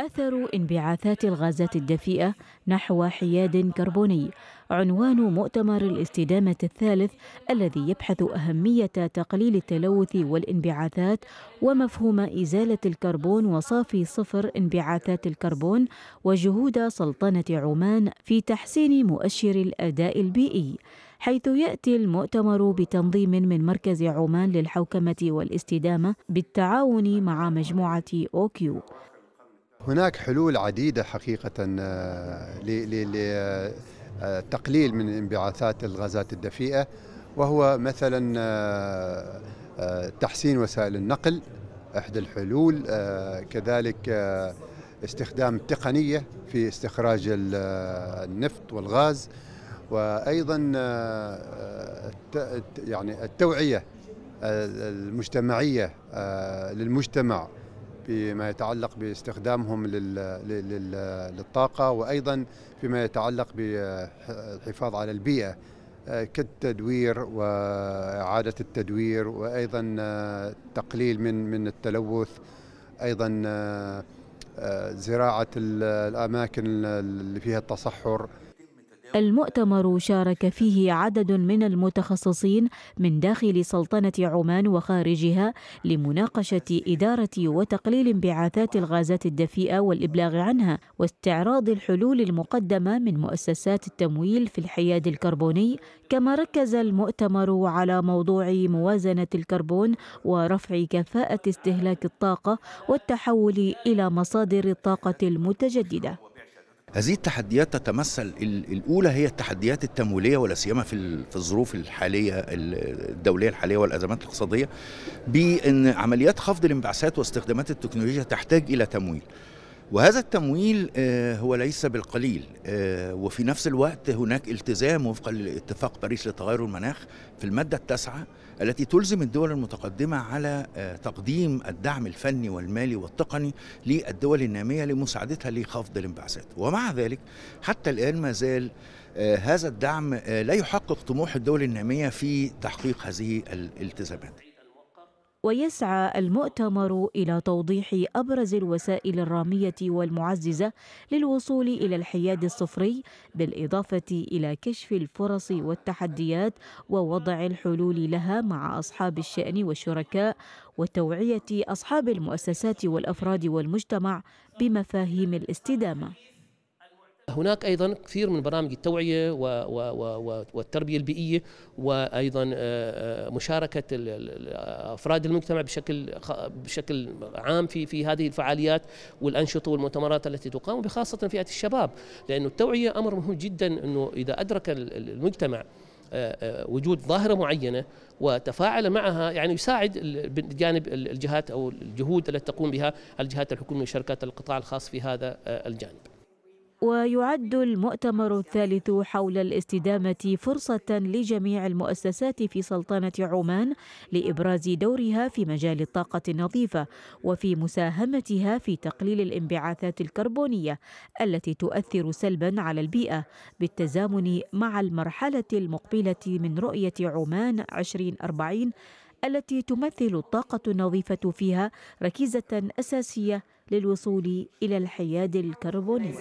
أثر انبعاثات الغازات الدفيئة نحو حياد كربوني عنوان مؤتمر الاستدامة الثالث الذي يبحث أهمية تقليل التلوث والانبعاثات ومفهوم إزالة الكربون وصافي صفر انبعاثات الكربون وجهود سلطنة عمان في تحسين مؤشر الأداء البيئي حيث يأتي المؤتمر بتنظيم من مركز عمان للحوكمة والاستدامة بالتعاون مع مجموعة أوكيو هناك حلول عديدة حقيقة آه، لتقليل آه، من انبعاثات الغازات الدفيئة وهو مثلا آه، تحسين وسائل النقل إحدى الحلول كذلك استخدام التقنية في استخراج النفط والغاز وايضا آه، يعني التوعيه المجتمعيه آه، للمجتمع فيما يتعلق باستخدامهم للطاقه وايضا فيما يتعلق بالحفاظ على البيئه آه، كالتدوير واعاده التدوير وايضا تقليل من من التلوث ايضا زراعه الاماكن اللي فيها التصحر المؤتمر شارك فيه عدد من المتخصصين من داخل سلطنة عمان وخارجها لمناقشة إدارة وتقليل انبعاثات الغازات الدفيئة والإبلاغ عنها واستعراض الحلول المقدمة من مؤسسات التمويل في الحياد الكربوني كما ركز المؤتمر على موضوع موازنة الكربون ورفع كفاءة استهلاك الطاقة والتحول إلى مصادر الطاقة المتجددة هذه التحديات تتمثل الاولى هي التحديات التمويليه ولا سيما في في الظروف الحاليه الدوليه الحاليه والازمات الاقتصاديه بان عمليات خفض الانبعاثات واستخدامات التكنولوجيا تحتاج الى تمويل وهذا التمويل آه، هو ليس بالقليل آه، وفي نفس الوقت هناك التزام وفقا لاتفاق باريس لتغير المناخ في المادة التاسعة التي تلزم الدول المتقدمة على آه، تقديم الدعم الفني والمالي والتقني للدول النامية لمساعدتها لخفض الانبعاثات ومع ذلك حتى الآن ما زال هذا الدعم لا يحقق طموح الدول النامية في تحقيق هذه الالتزامات ويسعى المؤتمر إلى توضيح أبرز الوسائل الرامية والمعززة للوصول إلى الحياد الصفري بالإضافة إلى كشف الفرص والتحديات ووضع الحلول لها مع أصحاب الشأن والشركاء وتوعية أصحاب المؤسسات والأفراد والمجتمع بمفاهيم الاستدامة هناك ايضا كثير من برامج التوعيه والتربيه البيئيه وايضا آه، آه، مشاركه افراد المجتمع بشكل بشكل عام في في هذه الفعاليات والانشطه والمؤتمرات التي تقام بخاصه فئه الشباب لانه التوعيه امر مهم جدا انه اذا ادرك المجتمع آه، وجود ظاهرة معينة وتفاعل معها يعني يساعد بجانب الجهات أو الجهود التي تقوم بها الجهات الحكومية وشركات القطاع الخاص في هذا الجانب ويعد المؤتمر الثالث حول الاستدامة فرصة لجميع المؤسسات في سلطنة عمان لإبراز دورها في مجال الطاقة النظيفة وفي مساهمتها في تقليل الانبعاثات الكربونية التي تؤثر سلبا على البيئة بالتزامن مع المرحلة المقبلة من رؤية عمان 2040 التي تمثل الطاقة النظيفة فيها ركيزة أساسية للوصول إلى الحياد الكربوني